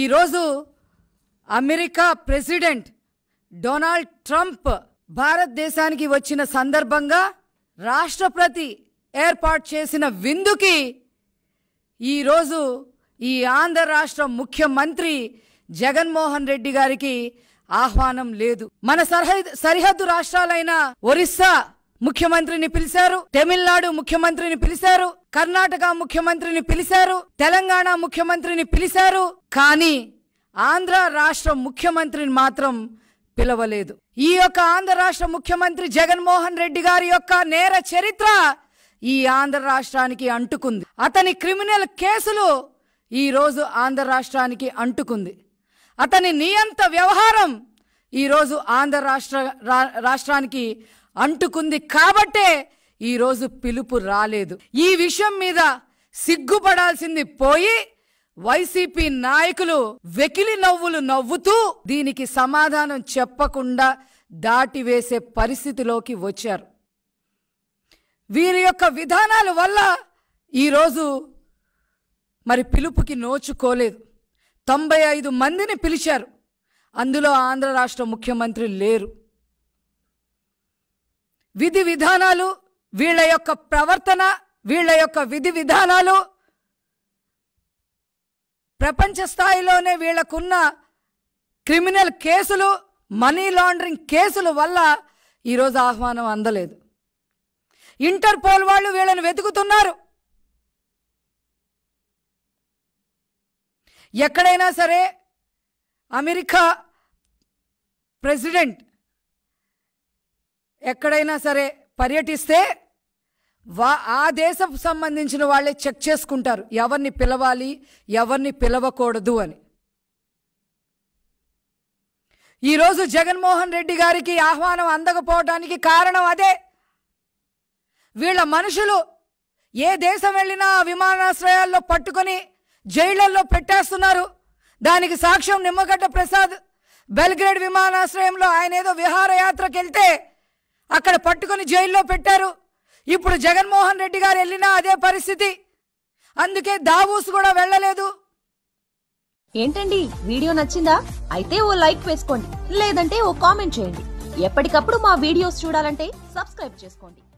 ఈరోజు America president Donald Trump భారతదేశానికి వచ్చిన సందర్భంగా రాష్ట్రపతి ఏర్పాటు చేసిన విందుకి ఈరోజు ఈ ఆంధ్ర రాష్ట్ర ముఖ్యమంత్రి జగన్మోహన్ రెడ్డి గారికి ఆహ్వానం లేదు మన సరిహద్దు రాష్ట్రాలైన ఒరిస్సా ముఖ్యమంత్రిని పిలిచారు తమిళనాడు ముఖ్యమంత్రిని పిలిచారు కర్ణాటక ముఖ్యమంత్రిని పిలిచారు తెలంగాణ ముఖ్యమంత్రిని పిలిచారు కానీ ఆంధ్ర రాష్ట్ర ముఖ్యమంత్రిని మాత్రం పిలవలేదు ఈ యొక్క ఆంధ్ర రాష్ట్ర ముఖ్యమంత్రి జగన్మోహన్ రెడ్డి గారి యొక్క నేర చరిత్ర ఈ ఆంధ్ర రాష్ట్రానికి అంటుకుంది అతని క్రిమినల్ కేసులు ఈరోజు ఆంధ్ర రాష్ట్రానికి అంటుకుంది అతని నియంత వ్యవహారం ఈరోజు ఆంధ్ర రాష్ట్ర రాష్ట్రానికి అంటుకుంది కాబట్టే ఈరోజు పిలుపు రాలేదు ఈ విషయం మీద సిగ్గుపడాల్సింది పోయి వైసీపీ నాయకులు వెకిలి నవ్వులు నవ్వుతూ దీనికి సమాధానం చెప్పకుండా దాటివేసే పరిస్థితిలోకి వచ్చారు వీరి యొక్క విధానాల వల్ల ఈరోజు మరి పిలుపుకి నోచుకోలేదు తొంభై ఐదు మందిని పిలిచారు అందులో ఆంధ్ర రాష్ట్ర ముఖ్యమంత్రి లేరు విధి విధానాలు వీళ్ళ యొక్క ప్రవర్తన వీళ్ళ యొక్క విధి విధానాలు ప్రపంచ స్థాయిలోనే వీళ్లకున్న క్రిమినల్ కేసులు మనీ లాండరింగ్ కేసుల వల్ల ఈరోజు ఆహ్వానం అందలేదు ఇంటర్పోల్ వాళ్ళు వీళ్ళని వెతుకుతున్నారు ఎక్కడైనా సరే అమెరికా ప్రెసిడెంట్ ఎక్కడైనా సరే పర్యటిస్తే వా ఆ దేశం సంబంధించిన వాళ్ళే చెక్ చేసుకుంటారు ఎవరిని పిలవాలి ఎవరిని పిలవకూడదు అని ఈరోజు జగన్మోహన్ రెడ్డి గారికి ఆహ్వానం అందకపోవటానికి కారణం అదే వీళ్ళ మనుషులు ఏ దేశం వెళ్ళినా విమానాశ్రయాల్లో పట్టుకొని జైళ్లలో పెట్టేస్తున్నారు దానికి సాక్ష్యం నిమ్మగడ్డ ప్రసాద్ బెల్గ్రేడ్ విమానాశ్రయంలో ఆయన ఏదో విహారయాత్రకు వెళ్తే అక్కడ పట్టుకొని జైల్లో పెట్టారు ఇప్పుడు జగన్మోహన్ రెడ్డి గారు వెళ్ళినా అదే పరిస్థితి అందుకే దావూస్ కూడా వెళ్ళలేదు ఏంటండి వీడియో నచ్చిందా అయితే ఓ లైక్ వేసుకోండి లేదంటే ఓ కామెంట్ చేయండి ఎప్పటికప్పుడు మా వీడియోస్ చూడాలంటే సబ్స్క్రైబ్ చేసుకోండి